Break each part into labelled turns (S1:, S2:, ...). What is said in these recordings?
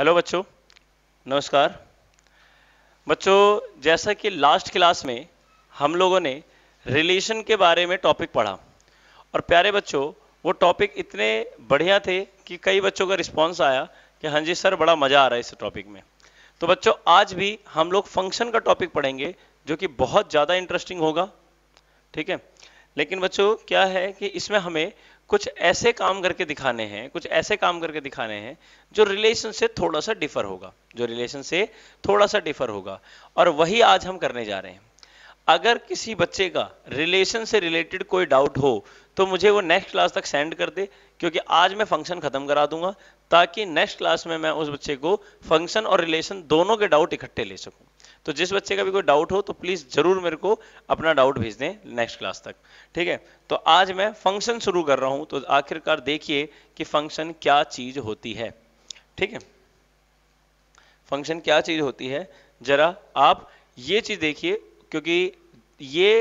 S1: Hello बच्चों नमस्कार बच्चों जैसा कि लास्ट क्लास में हम लोगों ने रिलेशन के बारे में टॉपिक पढ़ा और प्यारे बच्चों वो टॉपिक इतने बढ़िया थे कि कई बच्चों का रिस्पांस आया कि हाँ जी सर बड़ा मज़ा आ रहा है इस टॉपिक में तो बच्चों आज भी हम लोग फंक्शन का टॉपिक पढ़ेंगे जो कि बहुत ज़्यादा इंटरेस्टिंग होगा ठीक है लेकिन बच्चों क्या है कि इसमें हमें कुछ ऐसे काम करके दिखाने हैं कुछ ऐसे काम करके दिखाने हैं जो रिलेशन से थोड़ा सा डिफर होगा जो रिलेशन से थोड़ा सा डिफर होगा और वही आज हम करने जा रहे हैं अगर किसी बच्चे का रिलेशन से रिलेटेड कोई डाउट हो तो मुझे वो नेक्स्ट क्लास तक सेंड कर दे क्योंकि आज मैं फंक्शन खत्म करा दूंगा ताकि नेक्स्ट क्लास में मैं उस बच्चे को फंक्शन और रिलेशन दोनों के डाउट इकट्ठे ले सकूं तो जिस बच्चे का भी कोई डाउट हो तो प्लीज जरूर मेरे को अपना डाउट भेज दें नेक्स्ट क्लास तक ठीक है तो आज मैं फंक्शन शुरू कर रहा हूं तो आखिरकार देखिए कि फंक्शन क्या चीज होती है ठीक है फंक्शन क्या चीज होती है जरा आप ये चीज देखिए क्योंकि ये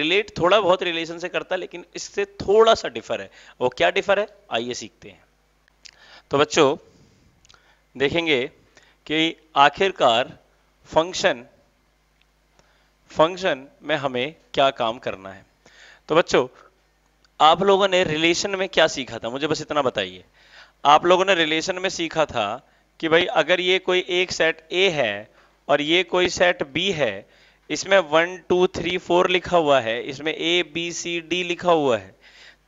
S1: रिलेट थोड़ा बहुत रिलेशन से करता है लेकिन इससे थोड़ा सा डिफर है वो क्या डिफर है आइए सीखते हैं तो बच्चों देखेंगे कि आखिरकार फंक्शन फंक्शन में हमें क्या काम करना है तो बच्चों आप लोगों ने रिलेशन में क्या सीखा था मुझे बस इतना बताइए आप लोगों ने रिलेशन में सीखा था कि भाई अगर ये कोई एक सेट ए है और ये कोई सेट बी है इसमें वन टू थ्री फोर लिखा हुआ है इसमें ए बी सी डी लिखा हुआ है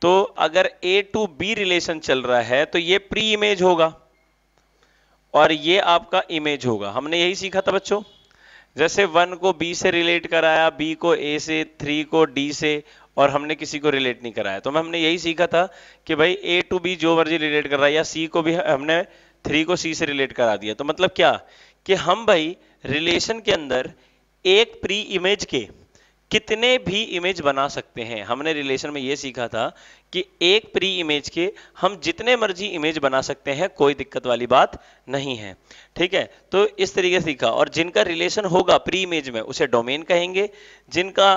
S1: तो अगर ए टू बी रिलेशन चल रहा है तो ये प्री इमेज होगा और ये आपका इमेज होगा हमने यही सीखा था बच्चों जैसे वन को बी से रिलेट कराया बी को ए से थ्री को डी से और हमने किसी को रिलेट नहीं कराया तो मैं हमने यही सीखा था कि भाई ए टू बी जो मर्जी रिलेट कर रहा है या सी को भी हमने थ्री को सी से रिलेट करा दिया तो मतलब क्या कि हम भाई रिलेशन के अंदर एक प्री इमेज के कितने भी इमेज बना सकते हैं हमने रिलेशन में ये सीखा था कि एक प्री इमेज के हम जितने मर्जी इमेज बना सकते हैं कोई दिक्कत वाली बात नहीं है ठीक है तो इस तरीके से सीखा और जिनका रिलेशन होगा प्री इमेज में उसे डोमेन कहेंगे जिनका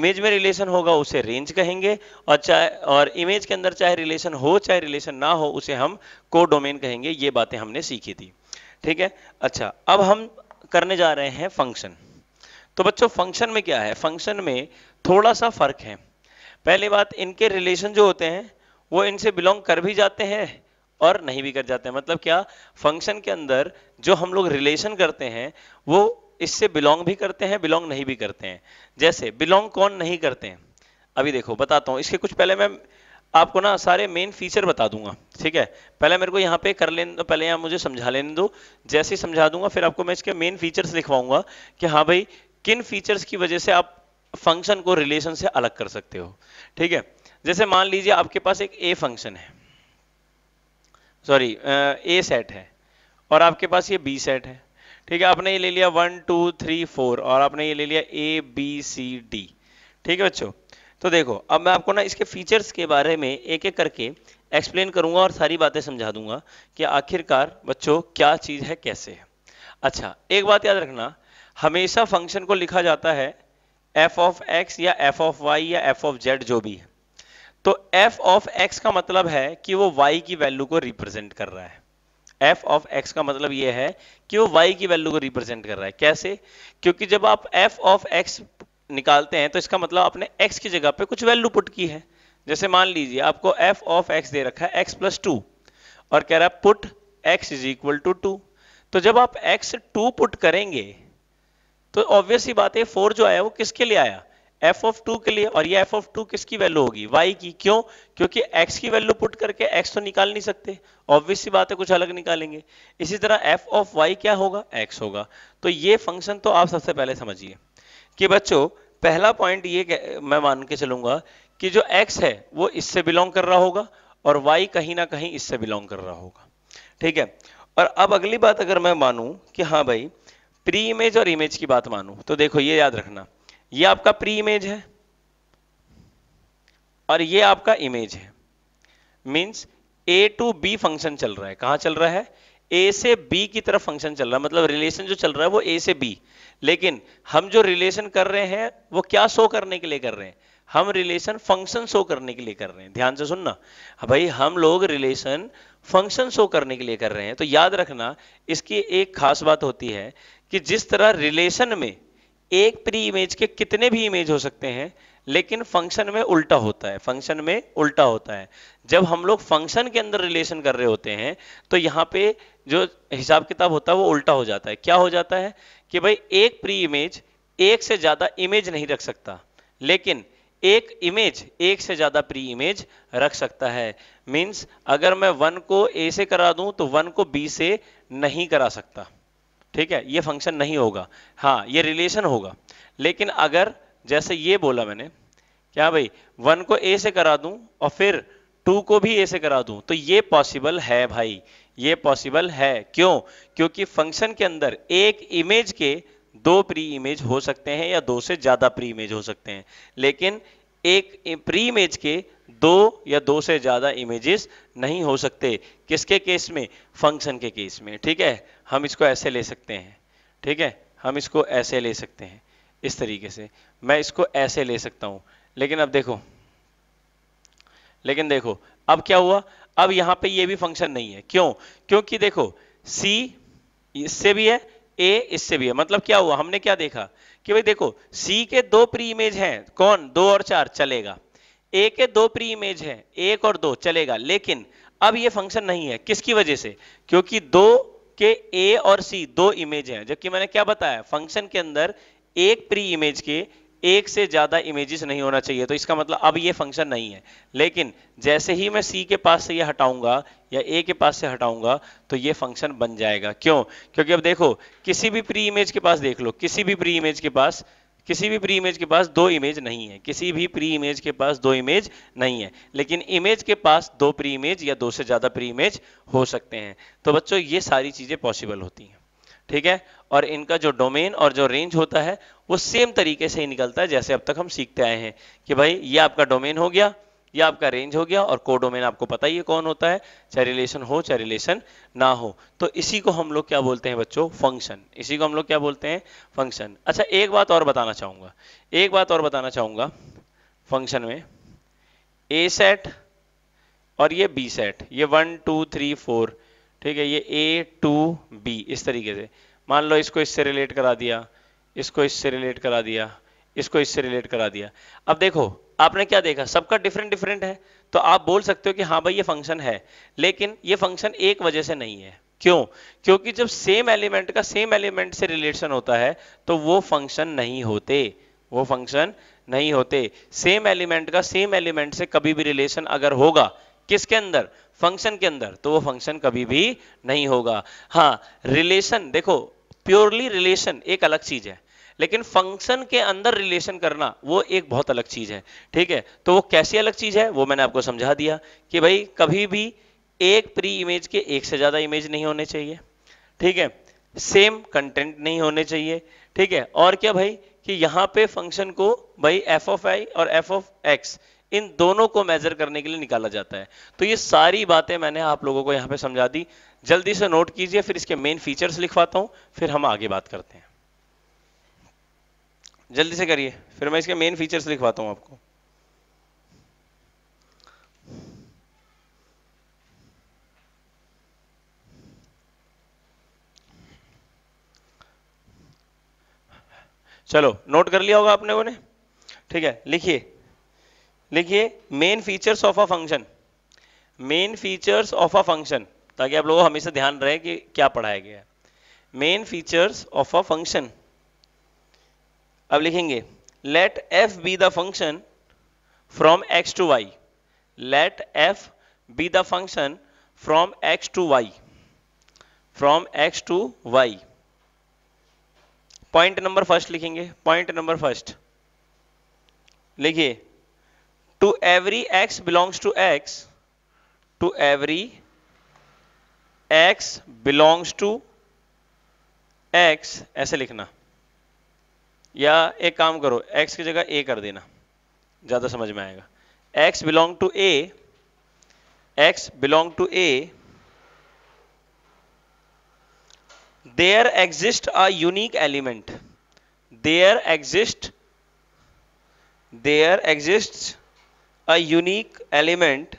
S1: इमेज में रिलेशन होगा उसे रेंज कहेंगे और चाहे और इमेज के अंदर चाहे रिलेशन हो चाहे रिलेशन ना हो उसे हम को डोमेन कहेंगे ये बातें हमने सीखी थी ठीक है अच्छा अब हम करने जा रहे हैं फंक्शन तो बच्चों फंक्शन में क्या है फंक्शन में थोड़ा सा फर्क है पहली बात इनके रिलेशन जो होते हैं वो इनसे बिलोंग कर भी जाते हैं और नहीं भी कर जाते हैं मतलब क्या फंक्शन के अंदर जो हम लोग रिलेशन करते हैं वो इससे बिलोंग भी करते हैं बिलोंग नहीं भी करते हैं जैसे बिलोंग कौन नहीं करते हैं अभी देखो बताता हूँ इसके कुछ पहले मैं आपको ना सारे मेन फीचर बता दूंगा ठीक है पहले मेरे को यहाँ पे कर लेने दो पहले यहाँ मुझे समझा लेने दो जैसे ही समझा दूंगा फिर आपको मैं इसके मेन फीचर्स लिखवाऊंगा कि हाँ भाई किन फीचर्स की वजह से आप फंक्शन को रिलेशन से अलग कर सकते हो ठीक है जैसे मान लीजिए आपके पास एक ए फंक्शन है सॉरी ए सेट है और आपके पास ये बी सेट है ठीक है आपने ये ले लिया वन टू थ्री फोर और आपने ये ले लिया ए बी सी डी ठीक है बच्चों तो देखो अब मैं आपको ना इसके फीचर्स के बारे में एक एक करके एक्सप्लेन करूंगा और सारी बातें समझा दूंगा कि आखिरकार बच्चों क्या चीज़ है कैसे है अच्छा एक बात याद रखना हमेशा फंक्शन को लिखा जाता है एफ ऑफ एक्स या एफ ऑफ वाई या एफ ऑफ जेड जो भी है तो एफ ऑफ एक्स का मतलब है कि वो वाई की वैल्यू को रिप्रेजेंट कर रहा है एफ ऑफ एक्स का मतलब ये है कि वो वाई की वैल्यू को रिप्रेजेंट कर रहा है कैसे क्योंकि जब आप एफ ऑफ एक्स निकालते हैं तो इसका मतलब आपने एक्स की जगह पे कुछ वैल्यू पुट की है जैसे मान लीजिए आपको एफ ऑफ एक्स दे रखा है एक्स प्लस टू और कह रहा है put X is equal to two तो जब आप एक्स टू पुट करेंगे तो ऑब्वियस ही बात है फोर जो आया वो किसके लिए आया एफ ऑफ टू के लिए और ये एफ ऑफ टू किसकी वैल्यू होगी वाई की क्यों क्योंकि एक्स की वैल्यू पुट करके एक्स तो निकाल नहीं सकते ऑब्वियस सी बात है कुछ अलग निकालेंगे इसी तरह एफ ऑफ वाई क्या होगा एक्स होगा तो ये फंक्शन तो आप सबसे पहले समझिए कि बच्चों पहला पॉइंट ये मैं मान के चलूंगा कि जो एक्स है वो इससे बिलोंग कर रहा होगा और वाई कहीं ना कहीं इससे बिलोंग कर रहा होगा ठीक है और अब अगली बात अगर मैं मानू कि हाँ भाई प्री इमेज और इमेज की बात मानू तो देखो ये याद रखना ये आपका प्री इमेज है और ये आपका इमेज है means A to B function चल रहा है कहां चल रहा है ए से बी की तरफ फंक्शन चल रहा है मतलब रिलेशन जो चल रहा है वो ए से बी लेकिन हम जो रिलेशन कर रहे हैं वो क्या शो करने के लिए कर रहे हैं हम रिलेशन फंक्शन शो करने के लिए कर रहे हैं ध्यान से सुनना भाई हम लोग रिलेशन फंक्शन शो करने के लिए कर रहे हैं तो याद रखना इसकी एक खास बात होती है कि जिस तरह रिलेशन में एक प्री इमेज के कितने भी इमेज हो सकते हैं लेकिन फंक्शन में उल्टा होता है फंक्शन में उल्टा होता है जब हम लोग फंक्शन के अंदर रिलेशन कर रहे होते हैं तो यहाँ पे जो हिसाब किताब होता है वो उल्टा हो जाता है क्या हो जाता है कि भाई एक प्री इमेज एक से ज़्यादा इमेज नहीं रख सकता लेकिन एक इमेज एक से ज़्यादा प्री इमेज रख सकता है मीन्स अगर मैं वन को ए से करा दूं तो वन को बी से नहीं करा सकता ठीक है ये फंक्शन नहीं होगा हाँ ये रिलेशन होगा लेकिन अगर जैसे ये बोला मैंने क्या भाई वन को ए से करा दूं और फिर टू को भी ए से करा दूं तो ये पॉसिबल है भाई ये पॉसिबल है क्यों क्योंकि फंक्शन के अंदर एक इमेज के दो प्री इमेज हो सकते हैं या दो से ज्यादा प्री इमेज हो सकते हैं लेकिन एक प्री इमेज के दो या दो से ज़्यादा इमेजेस नहीं हो सकते किसके केस में फंक्शन के केस में ठीक है हम इसको ऐसे ले सकते हैं ठीक है हम इसको ऐसे ले सकते हैं इस तरीके से मैं इसको ऐसे ले सकता हूं लेकिन अब देखो लेकिन देखो अब क्या हुआ अब यहां पे ये भी फंक्शन नहीं है क्यों क्योंकि देखो c इससे भी है ए इससे भी है मतलब क्या हुआ हमने क्या देखा कि भाई देखो सी के दो प्री इमेज हैं कौन दो और चार चलेगा ए के दो प्री इमेज है एक और दो चलेगा लेकिन अब ये फंक्शन नहीं है किसकी वजह से क्योंकि दो के ए और सी दो इमेज हैं जबकि मैंने क्या बताया फंक्शन के अंदर एक प्री इमेज के एक से ज्यादा इमेजेस नहीं होना चाहिए तो इसका मतलब अब ये फंक्शन नहीं है लेकिन जैसे ही मैं सी के पास से ये हटाऊंगा या ए के पास से हटाऊंगा तो ये फंक्शन बन जाएगा क्यों क्योंकि अब देखो किसी भी प्री इमेज के पास देख लो किसी भी प्री इमेज के पास किसी भी प्री इमेज के पास दो इमेज नहीं है किसी भी प्री इमेज के पास दो इमेज नहीं है लेकिन इमेज के पास दो प्री इमेज या दो से ज़्यादा प्री इमेज हो सकते हैं तो बच्चों ये सारी चीज़ें पॉसिबल होती हैं ठीक है और इनका जो डोमेन और जो रेंज होता है वो सेम तरीके से ही निकलता है जैसे अब तक हम सीखते आए हैं कि भाई ये आपका डोमेन हो गया ये आपका रेंज हो गया और कोडोमेन आपको पता ही है कौन होता है चाहे रिलेशन हो चाहे रिलेशन ना हो तो इसी को हम लोग क्या बोलते हैं बच्चों फंक्शन इसी को हम लोग क्या बोलते हैं फंक्शन अच्छा एक बात और बताना चाहूंगा एक बात और बताना चाहूंगा फंक्शन में ए सेट और ये बी सेट ये वन टू थ्री फोर ठीक है ये ए टू बी इस तरीके से मान लो इसको इससे रिलेट करा दिया इसको इससे रिलेट करा दिया इसको इससे रिलेट करा दिया अब देखो आपने क्या देखा सबका डिफरेंट डिफरेंट है तो आप बोल सकते हो कि हाँ भाई ये फंक्शन है लेकिन ये फंक्शन एक वजह से नहीं है क्यों क्योंकि जब सेम एलिमेंट का सेम एलिमेंट से रिलेशन होता है तो वो फंक्शन नहीं होते वो फंक्शन नहीं होते सेम एलिमेंट का सेम एलिमेंट से कभी भी रिलेशन अगर होगा किसके अंदर फंक्शन के अंदर तो वो फंक्शन कभी भी नहीं होगा हाँ रिलेशन देखो प्योरली रिलेशन एक अलग चीज है लेकिन फंक्शन के अंदर रिलेशन करना वो एक बहुत अलग चीज है ठीक है तो वो कैसी अलग चीज है वो मैंने आपको समझा दिया कि भाई कभी भी एक प्री इमेज के एक से ज्यादा इमेज नहीं होने चाहिए ठीक है सेम कंटेंट नहीं होने चाहिए ठीक है और क्या भाई कि यहां पे फंक्शन को भाई एफ ऑफ आई और एफ ऑफ एक्स इन दोनों को मेजर करने के लिए निकाला जाता है तो ये सारी बातें मैंने आप लोगों को यहां पे समझा दी जल्दी से नोट कीजिए फिर इसके मेन फीचर्स लिखवाता हूं फिर हम आगे बात करते हैं जल्दी से करिए फिर मैं इसके मेन फीचर्स लिखवाता हूँ आपको चलो नोट कर लिया होगा आपने वो ने ठीक है लिखिए लिखिए main features of a function main features of a function ताकि आप लोगों हमेशा ध्यान रहे कि क्या पढ़ाया गया है main features of a function अब लिखेंगे let F be the function from X to Y let F be the function from X to Y from X to Y point number first लिखेंगे पॉइंट नंबर फर्स्ट लिखिए to every X belongs to X to every X belongs to X ऐसे लिखना या एक काम करो x की जगह a कर देना ज़्यादा समझ में आएगा x belong to a x belong to a there exist a unique element there exist there exist a unique element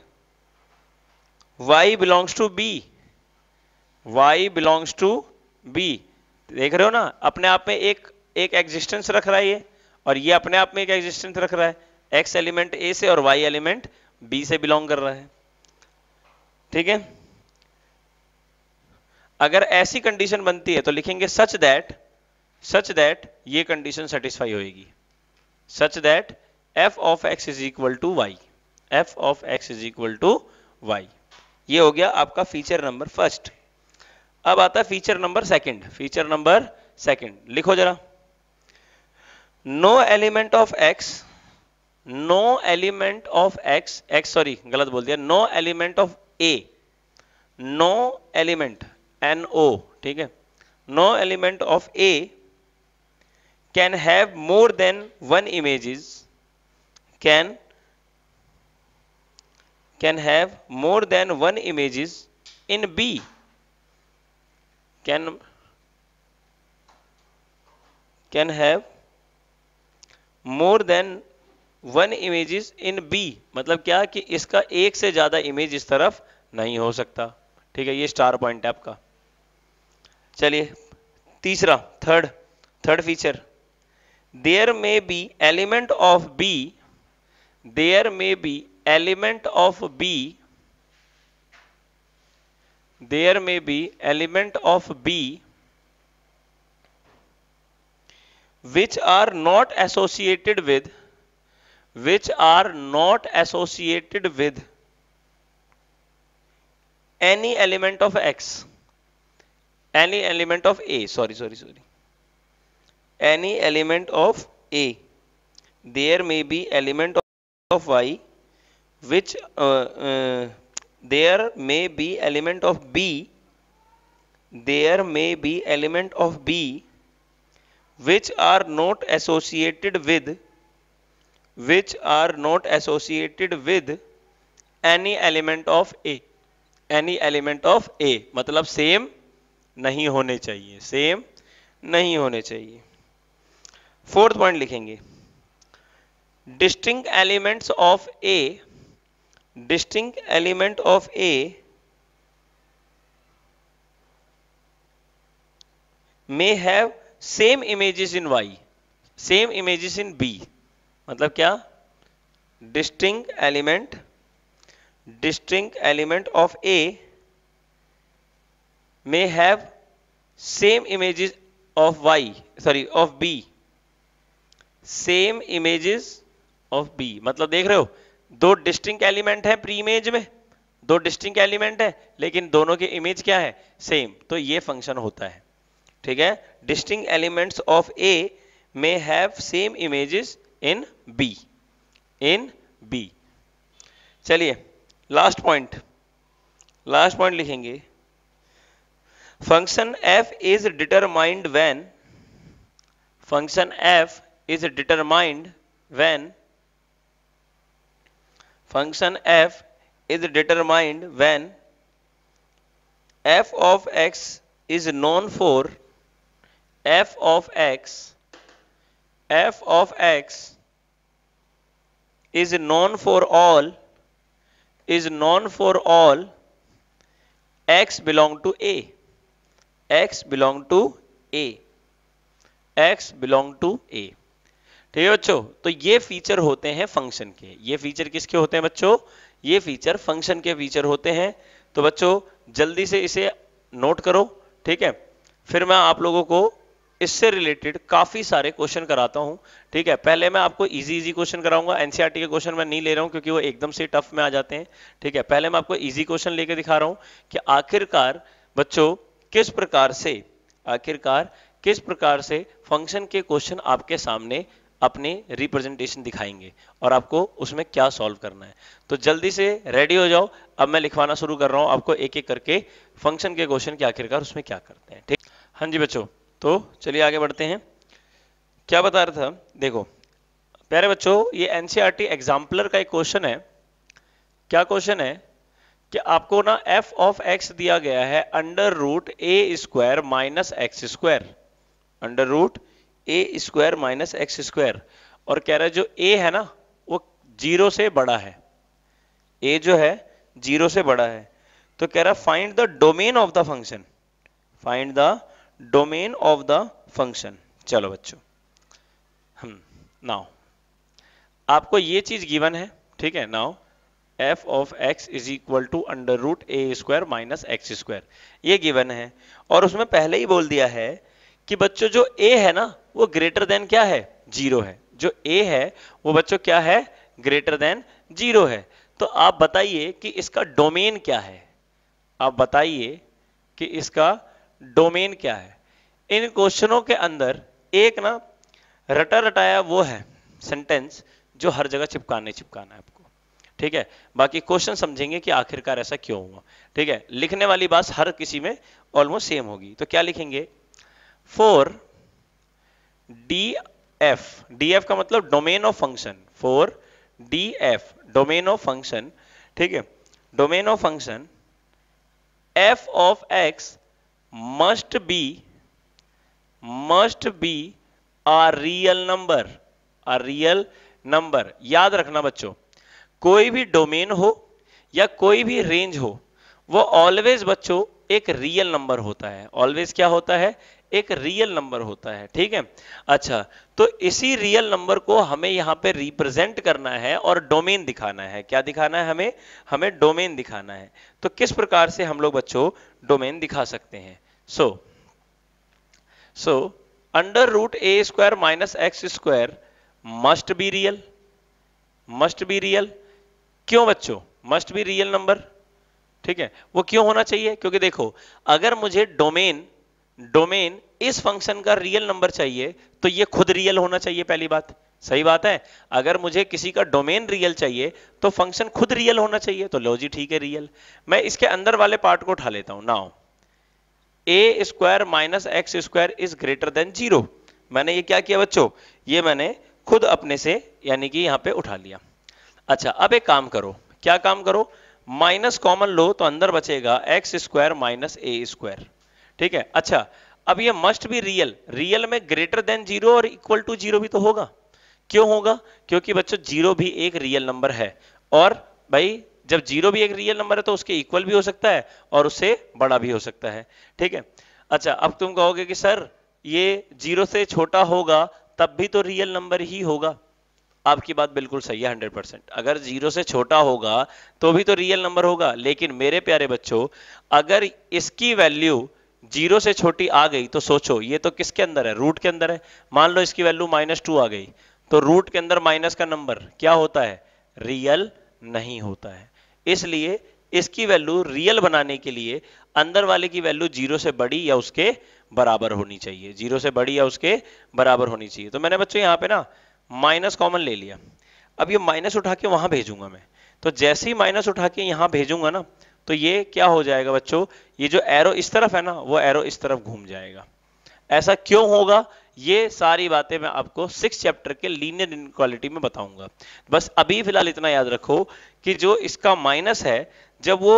S1: y belongs to b y belongs to b देख रहे हो ना अपने आप में एक एक एग्जिस्टेंस रख रहा है ये और ये अपने आप में एक एग्जिस्टेंस रख रहा है एक्स एलिमेंट ए से और वाई एलिमेंट बी से बिलोंग कर रहा है ठीक है अगर ऐसी कंडीशन बनती है तो लिखेंगे सच दैट सच दैट ये कंडीशन सेटिस्फाई होगी such that F of X is equal to Y F of X is equal to Y ये हो गया आपका फीचर नंबर फर्स्ट अब आता है feature number second feature number second लिखो जरा no element of X no element of X X sorry गलत बोल दिया no element of A no element N O ठीक है no element of A can have more than one images can can have more than one image in B can can have more than one images in B मतलब क्या कि इसका एक से ज्यादा image इस तरफ नहीं हो सकता ठीक है ये स्टार पॉइंट है आपका चलिए तीसरा third third feature there may be element of B there may be element of B there may be element of B which are not associated with which are not associated with any element of x any element of a sorry sorry sorry any element of a there may be element of y which uh, uh, there may be element of b there may be element of b which are not associated with which are not associated with any element of A any element of A matlab same nahi hone chahiye same nahi hone chahiye fourth point likhenge distinct elements of a distinct element of a may have same images in Y same images in B मतलब क्या distinct element distinct element of A may have same images of Y sorry of B same images of B मतलब देख रहे हो दो distinct element है preimage में दो डिस्टिंग एलिमेंट है लेकिन दोनों के इमेज क्या है सेम तो ये फंक्शन होता है ठीक है distinct elements of A may have same images in B in B चलिए लास्ट पॉइंट लास्ट पॉइंट लिखेंगे function F is determined when function F is determined when function F is determined when F of X is known for F of X F of X is known for all is known for all x belong to a x belong to a x belong to a ठीक है बच्चों तो ये feature होते हैं function के ये feature किसके होते हैं बच्चों ये फीचर फंक्शन के फीचर होते हैं तो बच्चों जल्दी से इसे नोट करो ठीक है फिर मैं आप लोगों को इससे रिलेटेड काफी सारे क्वेश्चन कराता हूं ठीक है पहले मैं आपको इजी इजी क्वेश्चन कराऊंगा एनसीईआरटी e के क्वेश्चन मैं नहीं ले रहा हूं क्योंकि वो एकदम से टफ में आ जाते हैं ठीक है पहले मैं आपको इजी क्वेश्चन लेके दिखा रहा हूं कि आखिरकार बच्चों किस प्रकार से आखिरकार किस प्रकार से फंक्शन के क्वेश्चन आपके सामने अपने रिप्रेजेंटेशन दिखाएंगे और आपको उसमें क्या सॉल्व करना है तो जल्दी से रेडी हो जाओ अब मैं लिखवाना शुरू कर रहा हूं आपको एक एक करके फंक्शन के क्वेश्चन के आखिरकार उसमें क्या करते हैं ठीक हाँ जी बच्चों तो चलिए आगे बढ़ते हैं क्या बता रहा था देखो प्यारे बच्चों ये एनसीईआरटी एग्जाम्पलर e का एक क्वेश्चन है क्या क्वेश्चन है कि आपको ना एफ ऑफ एक्स दिया गया है under root A square minus X square under root A square minus X square और कह रहा है जो ए है ना वो जीरो से बड़ा है ए जो है जीरो से बड़ा है तो कह रहा find the domain of the function find the domain of the function चलो बच्चों हम नाउ आपको ये चीज गिवन है ठीक है now F of X is equal to under root A square minus X square ये गिवन है और उसमें पहले ही बोल दिया है कि बच्चों जो ए है ना वो ग्रेटर देन क्या है जीरो है जो ए है वो बच्चों क्या है ग्रेटर देन जीरो है तो आप बताइए कि इसका डोमेन क्या है आप बताइए कि इसका डोमेन क्या है इन क्वेश्चनों के अंदर एक ना रटा रटाया वो है सेंटेंस जो हर जगह चिपकाने चिपकाना है आपको ठीक है बाकी क्वेश्चन समझेंगे कि आखिरकार ऐसा क्यों हुआ ठीक है लिखने वाली बात हर किसी में ऑलमोस्ट सेम होगी तो क्या लिखेंगे for D F D F का मतलब domain of function for D F domain of function ठीक है domain of function F of X must be must be a real number a real number याद रखना बच्चों कोई भी डोमेन हो या कोई भी रेंज हो वो ऑलवेज बच्चों एक रियल नंबर होता है ऑलवेज क्या होता है एक रियल नंबर होता है ठीक है अच्छा तो इसी रियल नंबर को हमें यहां पे रिप्रेजेंट करना है और डोमेन दिखाना है क्या दिखाना है हमें हमें डोमेन दिखाना है तो किस प्रकार से हम लोग बच्चों डोमेन दिखा सकते हैं So, so under root a square minus x square must be real. Must be real. क्यों बच्चों मस्ट बी रियल नंबर ठीक है वो क्यों होना चाहिए क्योंकि देखो अगर मुझे डोमेन डोमेन इस फंक्शन का रियल नंबर चाहिए तो ये खुद रियल होना चाहिए पहली बात सही बात है अगर मुझे किसी का डोमेन रियल चाहिए तो फंक्शन खुद रियल होना चाहिए तो लो ठीक है रियल मैं इसके अंदर वाले पार्ट को उठा लेता हूं now A square minus X square is greater than zero मैंने ये क्या किया बच्चों ये मैंने खुद अपने से यानी कि यहां पे उठा लिया अच्छा अब एक काम करो क्या काम करो माइनस कॉमन लो तो अंदर बचेगा X square minus A square ठीक है अच्छा अब ये मस्ट भी रियल रियल में ग्रेटर देन जीरो और इक्वल टू जीरो भी तो होगा क्यों होगा क्योंकि बच्चों जीरो भी एक रियल नंबर है और भाई जब जीरो भी एक रियल नंबर है तो उसके इक्वल भी हो सकता है और उससे बड़ा भी हो सकता है ठीक है अच्छा अब तुम कहोगे कि सर ये जीरो से छोटा होगा तब भी तो रियल नंबर ही होगा आपकी बात बिल्कुल सही है हंड्रेड परसेंट अगर जीरो से छोटा होगा तो भी तो रियल नंबर होगा लेकिन मेरे प्यारे बच्चों अगर इसकी वैल्यू जीरो से छोटी आ गई तो सोचो ये तो किसके अंदर है रूट के अंदर है मान लो इसकी वैल्यू माइनस टू आ गई तो रूट के अंदर माइनस का नंबर क्या होता है रियल नहीं होता है इसलिए इसकी वैल्यू रियल बनाने के लिए अंदर वाले की वैल्यू जीरो से बड़ी या उसके बराबर होनी चाहिए जीरो से बड़ी या उसके बराबर होनी चाहिए तो मैंने बच्चों यहाँ पे ना माइनस कॉमन ले लिया अब ये माइनस उठा के वहां भेजूंगा मैं तो जैसे ही माइनस उठा के यहाँ भेजूंगा ना तो ये क्या हो जाएगा बच्चों ये जो एरो इस तरफ है ना वो एरो इस तरफ घूम जाएगा ऐसा क्यों होगा ये सारी बातें मैं आपको सिक्स चैप्टर के लीनियर इनक्वालिटी में बताऊंगा बस अभी फिलहाल इतना याद रखो कि जो इसका माइनस है जब वो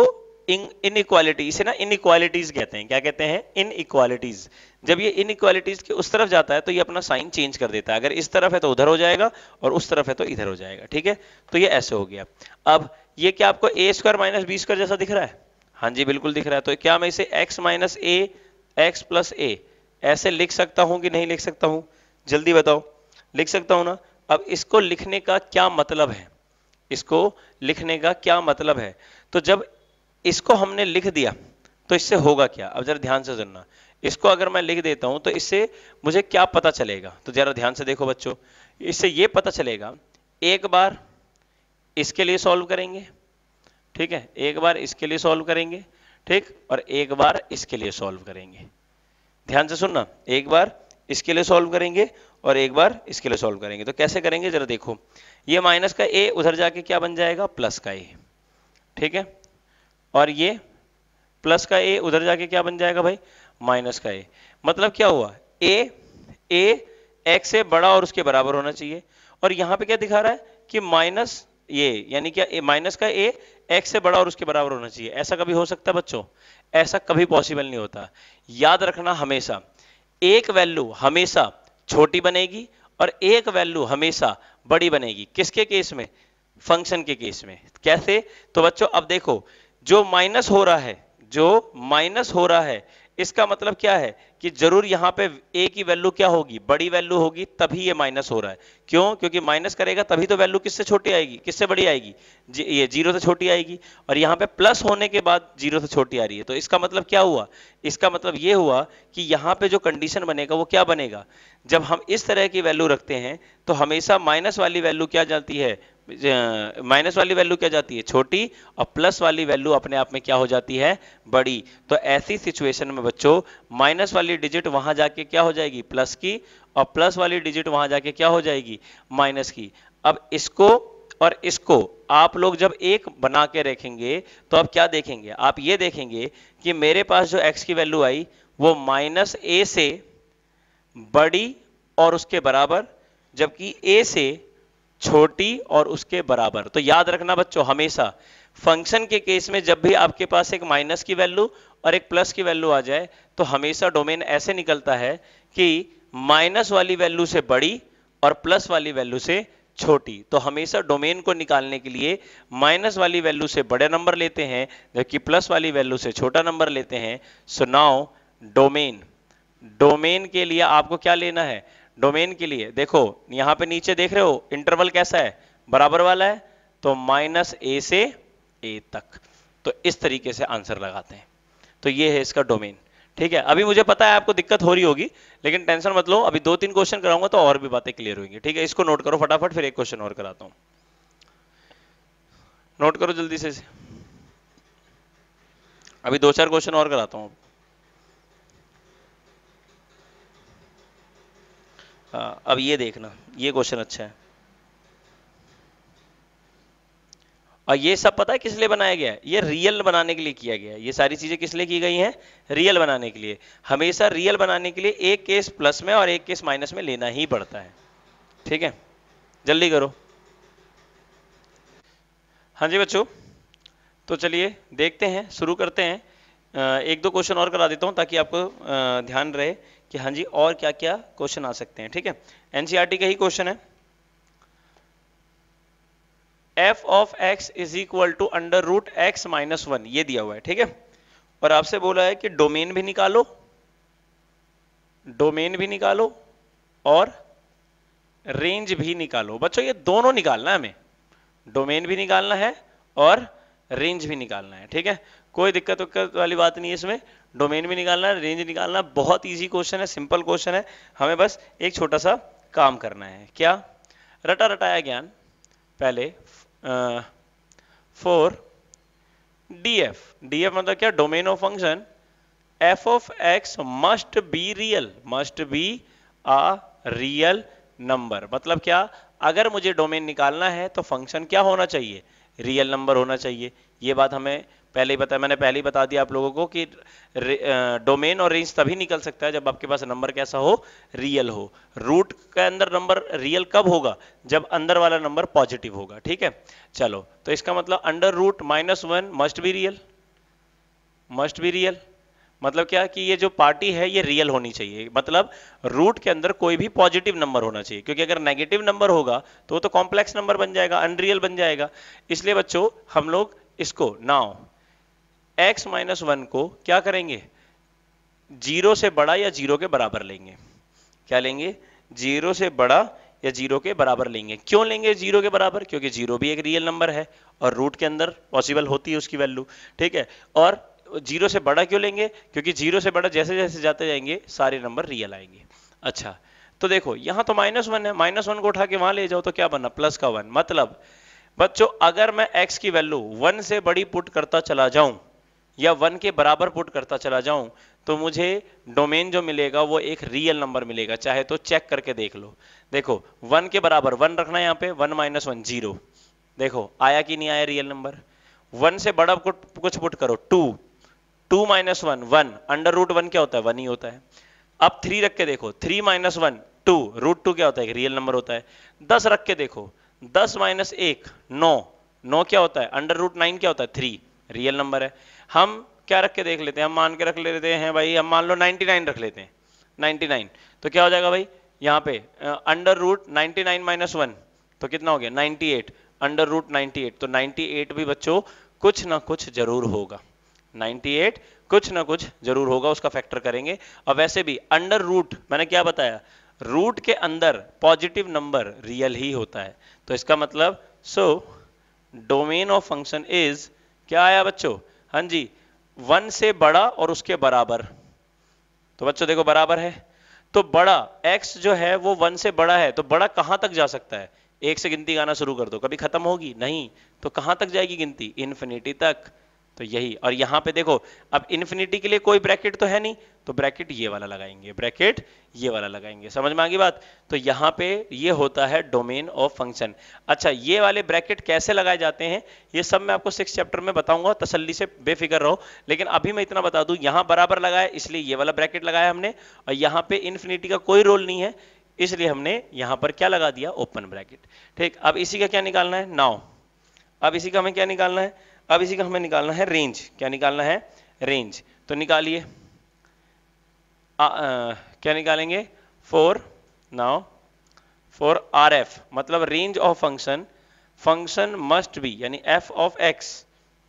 S1: इन इक्वालिटी इसे ना इन इक्वालिटीज कहते हैं क्या कहते हैं इन इक्वालिटीज जब ये इन इक्वालिटीज के उस तरफ जाता है तो ये अपना साइन चेंज कर देता है अगर इस तरफ है तो उधर हो जाएगा और उस तरफ है तो इधर हो जाएगा ठीक है तो ये ऐसे हो गया अब ये क्या आपको A square minus B square जैसा दिख रहा है हाँ जी बिल्कुल दिख रहा है तो क्या मैं इसे X minus A X plus A ऐसे लिख सकता हूं कि नहीं लिख सकता हूं जल्दी बताओ लिख सकता हूं ना अब इसको लिखने का क्या मतलब है इसको लिखने का क्या मतलब है तो जब इसको हमने लिख दिया तो इससे होगा क्या अब जरा ध्यान से सुनना इसको अगर मैं लिख देता हूं तो इससे मुझे क्या पता चलेगा तो जरा ध्यान से देखो बच्चों इससे ये पता चलेगा एक बार इसके लिए सॉल्व करेंगे ठीक है एक बार इसके लिए सॉल्व करेंगे ठीक और एक बार इसके लिए सॉल्व करेंगे ध्यान से सुनना एक बार इसके लिए सॉल्व करेंगे और एक बार इसके लिए सॉल्व करेंगे तो कैसे करेंगे जरा देखो ये माइनस का ए उधर जाके क्या बन जाएगा प्लस का ए ठीक है और ये प्लस का ए उधर जाके क्या बन जाएगा भाई माइनस का ए मतलब क्या हुआ ए ए एक्स से बड़ा और उसके बराबर होना चाहिए और यहां पे क्या दिखा रहा है कि माइनस ये यानी क्या माइनस का ए एक्स से बड़ा और उसके बराबर होना चाहिए ऐसा कभी हो सकता है बच्चों ऐसा कभी पॉसिबल नहीं होता याद रखना हमेशा एक वैल्यू हमेशा छोटी बनेगी और एक वैल्यू हमेशा बड़ी बनेगी किसके केस में फंक्शन के केस में कैसे तो बच्चों अब देखो जो माइनस हो रहा है जो माइनस हो रहा है इसका मतलब क्या है कि जरूर यहां पे ए की वैल्यू क्या होगी बड़ी वैल्यू होगी तभी ये माइनस हो रहा है क्यों क्योंकि माइनस करेगा तभी तो वैल्यू किससे छोटी आएगी किससे बड़ी आएगी जी, ये जीरो से छोटी आएगी और यहाँ पे प्लस होने के बाद जीरो से छोटी आ रही है तो इसका मतलब क्या हुआ इसका मतलब ये हुआ कि यहाँ पे जो कंडीशन बनेगा वो क्या बनेगा जब हम इस तरह की वैल्यू रखते हैं तो हमेशा माइनस वाली वैल्यू क्या जाती है माइनस वाली वैल्यू क्या जाती है छोटी और प्लस वाली वैल्यू अपने आप में क्या हो जाती है बड़ी तो ऐसी सिचुएशन में बच्चों माइनस वाली डिजिट वहां जाके क्या हो जाएगी प्लस की और प्लस वाली डिजिट वहां जाके क्या हो जाएगी माइनस की अब इसको और इसको आप लोग जब एक बना के रखेंगे तो आप क्या देखेंगे आप ये देखेंगे कि मेरे पास जो एक्स की वैल्यू आई वो माइनस ए से बड़ी और उसके बराबर जबकि ए से छोटी और उसके बराबर तो याद रखना बच्चों हमेशा फंक्शन के केस में जब भी आपके पास एक माइनस की वैल्यू और एक प्लस की वैल्यू आ जाए तो हमेशा डोमेन ऐसे निकलता है कि माइनस वाली वैल्यू से बड़ी और प्लस वाली वैल्यू से छोटी तो हमेशा डोमेन को निकालने के लिए माइनस वाली वैल्यू से बड़े नंबर लेते हैं जबकि प्लस वाली वैल्यू से छोटा नंबर लेते हैं सुनाओ डोमेन डोमेन के लिए आपको क्या लेना है डोमेन के लिए देखो यहां पे नीचे देख रहे हो इंटरवल कैसा है बराबर वाला है तो माइनस ए से ए तक तो इस तरीके से आंसर लगाते हैं तो ये है इसका डोमेन ठीक है अभी मुझे पता है आपको दिक्कत हो रही होगी लेकिन टेंशन मत लो अभी दो तीन क्वेश्चन कराऊंगा तो और भी बातें क्लियर होंगी ठीक है इसको नोट करो फटाफट फिर एक क्वेश्चन और कराता हूं नोट करो जल्दी से अभी दो चार क्वेश्चन और कराता हूं आ, हाँ, अब ये देखना ये क्वेश्चन अच्छा है और ये सब पता है किस लिए बनाया गया है ये रियल बनाने के लिए किया गया है ये सारी चीजें किस लिए की गई हैं रियल बनाने के लिए हमेशा रियल बनाने के लिए एक केस प्लस में और एक केस माइनस में लेना ही पड़ता है ठीक है जल्दी करो हाँ जी बच्चों तो चलिए देखते हैं शुरू करते हैं एक दो क्वेश्चन और करा देता हूं ताकि आपको ध्यान रहे कि हाँ जी और क्या क्या क्वेश्चन आ सकते हैं ठीक है एनसीईआरटी e का ही क्वेश्चन है F of X is equal to under root X minus one ये दिया हुआ है ठीक है और आपसे बोला है कि डोमेन भी निकालो डोमेन भी निकालो और रेंज भी निकालो बच्चों ये दोनों निकालना है हमें डोमेन भी निकालना है और रेंज भी निकालना है ठीक है कोई दिक्कत उक्कत वाली बात नहीं है इसमें डोमेन भी निकालना है रेंज निकालना बहुत ईजी क्वेश्चन है सिंपल क्वेश्चन है हमें बस एक छोटा सा काम करना है क्या रटा रटाया ज्ञान पहले for D F D F मतलब क्या domain of function F of X must be real must be a real number मतलब क्या अगर मुझे डोमेन निकालना है तो फंक्शन क्या होना चाहिए रियल नंबर होना चाहिए ये बात हमें पहले ही बताया मैंने पहले ही बता दिया आप लोगों को कि डोमेन और रेंज तभी निकल सकता है जब आपके पास नंबर कैसा हो रियल हो रूट के अंदर नंबर रियल कब होगा जब अंदर वाला नंबर पॉजिटिव होगा ठीक है चलो तो इसका मतलब under root minus one must भी रियल मस्ट भी रियल मतलब क्या कि ये जो पार्टी है ये रियल होनी चाहिए मतलब रूट के अंदर कोई भी पॉजिटिव नंबर होना चाहिए क्योंकि अगर नेगेटिव नंबर होगा तो वो तो कॉम्प्लेक्स नंबर बन जाएगा अनरियल बन जाएगा इसलिए बच्चों हम लोग इसको नाउ एक्स माइनस वन को क्या करेंगे जीरो से बड़ा या जीरो के बराबर लेंगे क्या लेंगे जीरो से बड़ा या जीरो के बराबर लेंगे क्यों लेंगे जीरो के बराबर क्योंकि जीरो भी एक रियल नंबर है और रूट के अंदर पॉसिबल होती है उसकी वैल्यू ठीक है और जीरो से बड़ा क्यों लेंगे क्योंकि जीरो से बड़ा जैसे जैसे जाते जाएंगे सारे नंबर रियल आएंगे अच्छा तो देखो यहां तो माइनस वन है माइनस वन को उठा के वहां ले जाओ तो क्या बनना प्लस का वन मतलब बच्चों अगर मैं एक्स की वैल्यू वन से बड़ी पुट करता चला जाऊं या वन के बराबर पुट करता चला जाऊं तो मुझे डोमेन जो मिलेगा वो एक रियल नंबर मिलेगा चाहे तो चेक करके देख लो देखो वन के बराबर वन रखना यहां पे वन माइनस वन जीरो देखो आया कि नहीं आया रियल नंबर वन से बड़ा कुछ पुट करो two two minus one one under root one क्या होता है वन ही होता है अब थ्री रख के देखो three minus one two root two क्या होता है रियल नंबर होता है दस रख के देखो दस माइनस एक नौ नौ क्या होता है अंडर रूट नाइन क्या होता है थ्री रियल नंबर है हम क्या रख के देख लेते हैं हम मान के रख लेते हैं भाई हम मान लो नाइन रख लेते हैं नाइन तो क्या हो जाएगा भाई यहाँ पे under root ninety nine minus one तो कितना हो गया ninety eight under root eight तो एट भी बच्चों कुछ ना कुछ जरूर होगा 98 कुछ ना कुछ जरूर होगा उसका फैक्टर करेंगे और वैसे भी अंडर रूट मैंने क्या बताया रूट के अंदर पॉजिटिव नंबर रियल ही होता है तो इसका मतलब so domain of function is क्या आया बच्चों हाँ जी वन से बड़ा और उसके बराबर तो बच्चों देखो बराबर है तो बड़ा एक्स जो है वो वन से बड़ा है तो बड़ा कहां तक जा सकता है एक से गिनती गाना शुरू कर दो कभी खत्म होगी नहीं तो कहां तक जाएगी गिनती इन्फिनिटी तक तो यही और यहां पे देखो अब इन्फिनिटी के लिए कोई ब्रैकेट तो है नहीं तो ब्रैकेट ये वाला लगाएंगे ब्रैकेट ये वाला लगाएंगे समझ में आ गई बात तो यहां पे ये होता है डोमेन ऑफ फंक्शन अच्छा ये वाले ब्रैकेट कैसे लगाए जाते हैं ये सब मैं आपको सिक्स चैप्टर में बताऊंगा तसल्ली से बेफिक्र रहो लेकिन अभी मैं इतना बता दू यहां बराबर लगाया इसलिए ये वाला ब्रैकेट लगाया हमने और यहां पर इन्फिनिटी का कोई रोल नहीं है इसलिए हमने यहां पर क्या लगा दिया ओपन ब्रैकेट ठीक अब इसी का क्या निकालना है नाव अब इसी का हमें क्या निकालना है अब इसी का हमें निकालना है रेंज क्या निकालना है रेंज तो निकालिए क्या निकालेंगे for now for R F मतलब range of function function must be यानी एफ ऑफ एक्स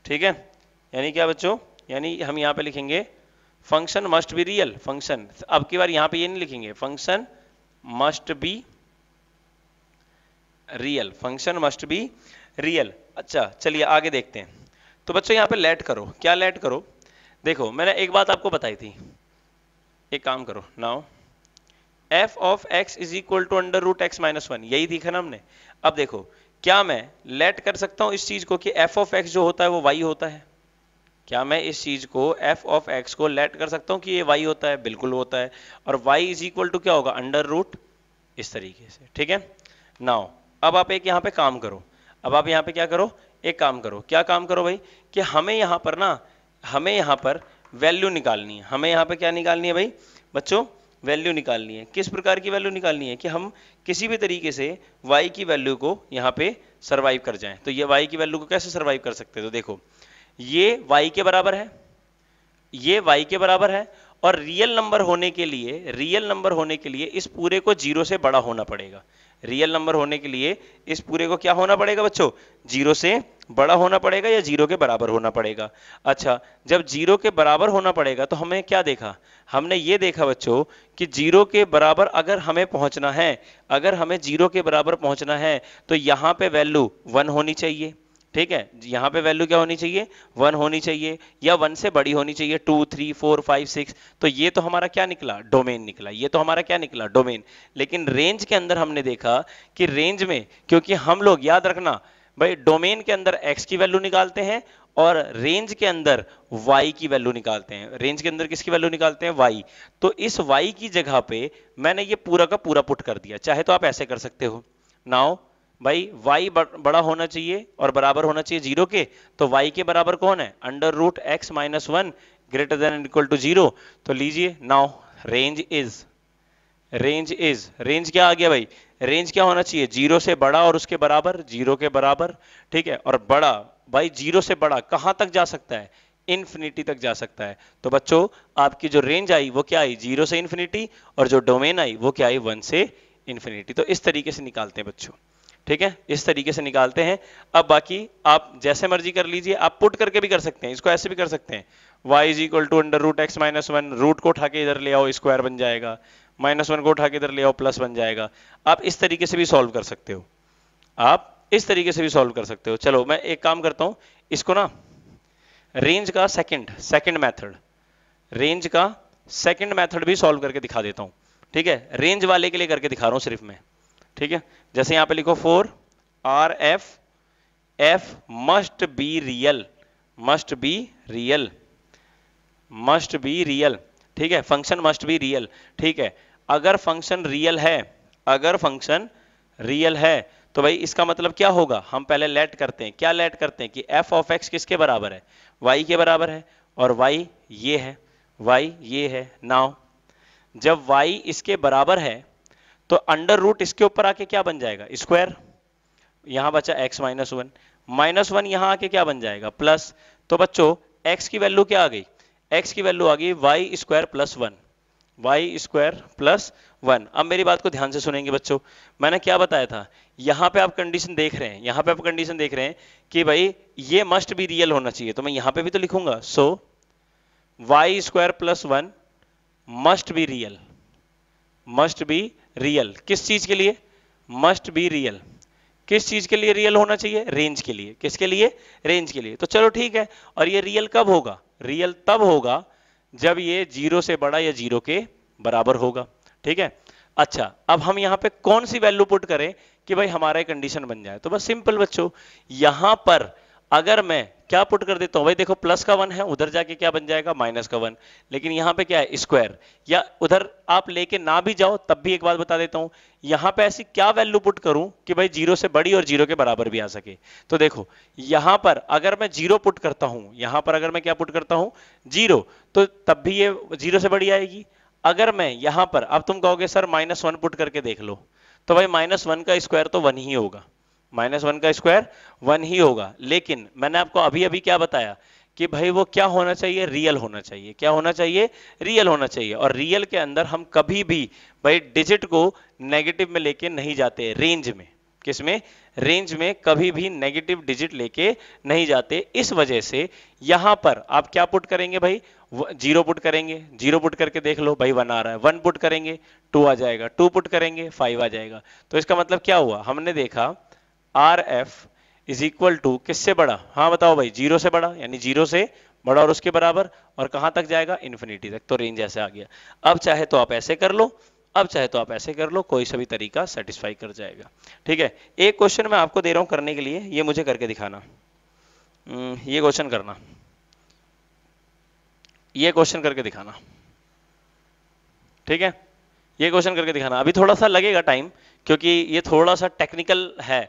S1: ठीक है यानी क्या बच्चों यानी हम यहां पे लिखेंगे function must be real function अब की बार यहां पे ये नहीं लिखेंगे function must be real function must be real अच्छा चलिए आगे देखते हैं तो बच्चों यहाँ पे लेट करो क्या लेट करो देखो मैंने एक बात आपको बताई थी एक काम करो now F of X is equal to under root X minus one यही दिखा ना हमने अब देखो क्या मैं लेट कर सकता हूं इस चीज को कि एफ ऑफ एक्स जो होता है वो वाई होता है क्या मैं इस चीज को एफ ऑफ एक्स को लेट कर सकता हूं कि ये वाई होता है बिल्कुल होता है और वाई इज इक्वल टू क्या होगा अंडर रूट इस तरीके से ठीक है नाउ अब आप एक यहाँ पे काम करो अब आप यहाँ पे क्या करो एक काम करो क्या काम करो भाई कि हमें यहाँ पर ना हमें यहां पर वैल्यू निकालनी है हमें यहाँ पर क्या निकालनी है भाई बच्चों वैल्यू निकालनी है किस प्रकार की वैल्यू निकालनी है कि हम किसी भी तरीके से y की वैल्यू को यहाँ पे सरवाइव कर जाएं तो ये y की वैल्यू को कैसे सरवाइव कर सकते हैं तो देखो ये y के बराबर है ये y के बराबर है और रियल नंबर होने के लिए रियल नंबर होने के लिए इस पूरे को जीरो से बड़ा होना पड़ेगा रियल नंबर होने के लिए इस पूरे को क्या होना पड़ेगा बच्चों जीरो से बड़ा होना पड़ेगा या जीरो के बराबर होना पड़ेगा अच्छा जब जीरो के बराबर होना पड़ेगा तो हमें क्या देखा हमने ये देखा बच्चों कि जीरो के बराबर अगर हमें पहुंचना है अगर हमें जीरो के बराबर पहुंचना है तो यहाँ पे वैल्यू वन होनी चाहिए ठीक है यहाँ पे वैल्यू क्या होनी चाहिए वन होनी चाहिए या वन से बड़ी होनी चाहिए two three four five six तो ये तो हमारा क्या निकला डोमेन निकला ये तो हमारा क्या निकला डोमेन लेकिन रेंज के अंदर हमने देखा कि रेंज में क्योंकि हम लोग याद रखना भाई डोमेन के अंदर एक्स की वैल्यू निकालते हैं और रेंज के अंदर वाई की वैल्यू निकालते हैं रेंज के अंदर किसकी वैल्यू निकालते हैं वाई तो इस वाई की जगह पे मैंने ये पूरा का पूरा पुट कर दिया चाहे तो आप ऐसे कर सकते हो नाउ भाई y बड़ा होना चाहिए और बराबर होना चाहिए जीरो के तो y के बराबर कौन है under root X minus one greater than equal to zero तो लीजिए now range is range is range क्या आ गया भाई रेंज क्या होना चाहिए जीरो से बड़ा और उसके बराबर जीरो के बराबर ठीक है और बड़ा भाई जीरो से बड़ा कहां तक जा सकता है इन्फिनिटी तक जा सकता है तो बच्चों आपकी जो रेंज आई वो क्या आई जीरो से इन्फिनिटी और जो डोमेन आई वो क्या आई वन से इन्फिनिटी तो इस तरीके से निकालते हैं बच्चों ठीक है इस तरीके से निकालते हैं अब बाकी आप जैसे मर्जी कर लीजिए आप पुट करके भी कर सकते हैं इसको ऐसे भी कर सकते हैं y is equal to under root X minus one root को उठा के इधर ले आओ स्क्वायर बन जाएगा माइनस वन को उठा के इधर ले आओ प्लस बन जाएगा आप इस तरीके से भी सॉल्व कर सकते हो आप इस तरीके से भी सॉल्व कर सकते हो चलो मैं एक काम करता हूं इसको ना रेंज का सेकंड सेकंड मेथड रेंज का सेकंड मेथड भी सॉल्व करके दिखा देता हूं ठीक है रेंज वाले के लिए करके दिखा रहा हूं सिर्फ मैं ठीक है जैसे यहां पे लिखो for R F F must be real must be real must be real ठीक है फंक्शन मस्ट बी रियल ठीक है अगर फंक्शन रियल है अगर फंक्शन रियल है तो भाई इसका मतलब क्या होगा हम पहले लेट करते हैं क्या लेट करते हैं कि एफ ऑफ एक्स किसके बराबर है वाई के बराबर है और वाई ये है वाई ये है नाउ जब वाई इसके बराबर है तो अंडर रूट इसके ऊपर आके क्या बन जाएगा स्क्वायर यहां बचा x minus one minus one यहां आके क्या बन जाएगा प्लस तो बच्चों x की वैल्यू क्या आ गई x की वैल्यू आ गई Y square plus one Y square plus one अब मेरी बात को ध्यान से सुनेंगे बच्चों मैंने क्या बताया था यहां पे आप कंडीशन देख रहे हैं यहां पे आप कंडीशन देख रहे हैं कि भाई ये मस्ट बी रियल होना चाहिए तो मैं यहां पे भी तो लिखूंगा so Y square plus one must be real must be real किस चीज के लिए मस्ट बी रियल किस चीज के लिए रियल होना चाहिए रेंज के लिए किसके लिए रेंज के लिए तो चलो ठीक है और ये रियल कब होगा रियल तब होगा जब ये जीरो से बड़ा या जीरो के बराबर होगा ठीक है अच्छा अब हम यहां पे कौन सी वैल्यू पुट करें कि भाई हमारा कंडीशन बन जाए तो बस सिंपल बच्चों यहां पर अगर मैं क्या पुट कर देता हूं भाई देखो प्लस का वन है उधर जाके क्या बन जाएगा माइनस का वन लेकिन यहां पे क्या है स्क्वायर या उधर आप लेके ना भी जाओ तब भी एक बात बता देता हूं यहां पे ऐसी क्या वैल्यू पुट करूं कि भाई जीरो से बड़ी और जीरो के बराबर भी आ सके तो देखो यहां पर अगर मैं जीरो पुट करता हूं यहां पर अगर मैं क्या पुट करता हूं जीरो तो तब भी ये जीरो से बड़ी आएगी अगर मैं यहां पर अब तुम कहोगे सर माइनस वन पुट करके देख लो तो भाई माइनस वन का स्क्वायर तो वन ही होगा माइनस वन का स्क्वायर वन ही होगा लेकिन मैंने आपको अभी अभी क्या बताया कि भाई वो क्या होना चाहिए रियल होना चाहिए क्या होना चाहिए रियल होना चाहिए और रियल के अंदर हम कभी भी भाई डिजिट को नेगेटिव में लेके नहीं जाते रेंज में किसमें रेंज में कभी भी नेगेटिव डिजिट लेके नहीं जाते इस वजह से यहां पर आप क्या पुट करेंगे भाई जीरो पुट करेंगे जीरो पुट करके देख लो भाई वन आ रहा है वन पुट करेंगे टू आ जाएगा टू पुट करेंगे फाइव आ जाएगा तो इसका मतलब क्या हुआ हमने देखा R F is equal to किससे बड़ा हाँ बताओ भाई जीरो से बड़ा यानी जीरो से बड़ा और उसके बराबर और कहां तक जाएगा इन्फिनिटी तक तो रेंज ऐसे आ गया अब चाहे तो आप ऐसे कर लो अब चाहे तो आप ऐसे कर लो कोई सभी तरीका सेटिस्फाई कर जाएगा ठीक है एक क्वेश्चन मैं आपको दे रहा हूं करने के लिए ये मुझे करके दिखाना हम्म, ये क्वेश्चन करना ये क्वेश्चन करके दिखाना ठीक है ये क्वेश्चन करके दिखाना अभी थोड़ा सा लगेगा टाइम क्योंकि ये थोड़ा सा टेक्निकल है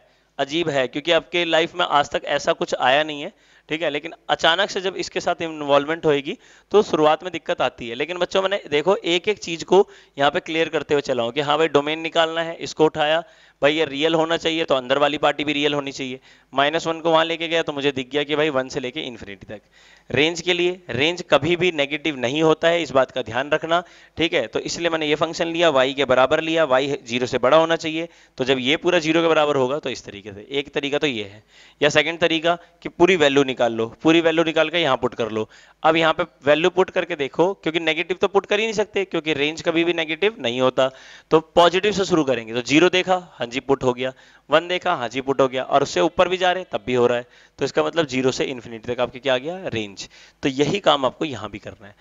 S1: अजीब है क्योंकि आपके लाइफ में आज तक ऐसा कुछ आया नहीं है ठीक है लेकिन अचानक से जब इसके साथ इन्वॉल्वमेंट होगी तो शुरुआत में दिक्कत आती है लेकिन बच्चों मैंने देखो एक एक चीज को यहाँ पे क्लियर करते हुए चला हूँ कि हाँ भाई डोमेन निकालना है इसको उठाया भाई ये रियल होना चाहिए तो अंदर वाली पार्टी भी रियल होनी चाहिए माइनस वन को वहां लेके गया तो मुझे दिख गया कि भाई वन से लेके इन्फिनिटी तक रेंज के लिए रेंज कभी भी नेगेटिव नहीं होता है इस बात का ध्यान रखना ठीक है तो इसलिए मैंने ये फंक्शन लिया वाई के बराबर लिया वाई जीरो से बड़ा होना चाहिए तो जब ये पूरा जीरो के बराबर होगा तो इस तरीके से एक तरीका तो ये है या सेकंड तरीका कि पूरी वैल्यू निकाल लो पूरी वैल्यू निकाल कर यहाँ पुट कर लो अब यहाँ पे वैल्यू पुट करके देखो क्योंकि नेगेटिव तो पुट कर ही नहीं सकते क्योंकि रेंज कभी भी नेगेटिव नहीं होता तो पॉजिटिव से शुरू करेंगे तो जीरो देखा हाँ जी पुट हो गया वन देखा हाँ जी पुट हो गया और उससे ऊपर भी जा रहे तब भी हो रहा है तो इसका मतलब जीरो से इन्फिनिटी तक आपके क्या आ गया रेंज तो यही काम आपको यहाँ भी करना है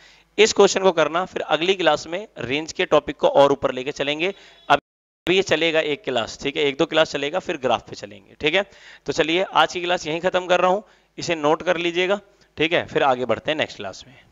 S1: इस क्वेश्चन को करना फिर अगली क्लास में रेंज के टॉपिक को और ऊपर लेके चलेंगे अब अभी ये चलेगा एक क्लास ठीक है एक दो क्लास चलेगा फिर ग्राफ पे चलेंगे ठीक है तो चलिए आज की क्लास यहीं खत्म कर रहा हूं इसे नोट कर लीजिएगा ठीक है फिर आगे बढ़ते हैं नेक्स्ट क्लास में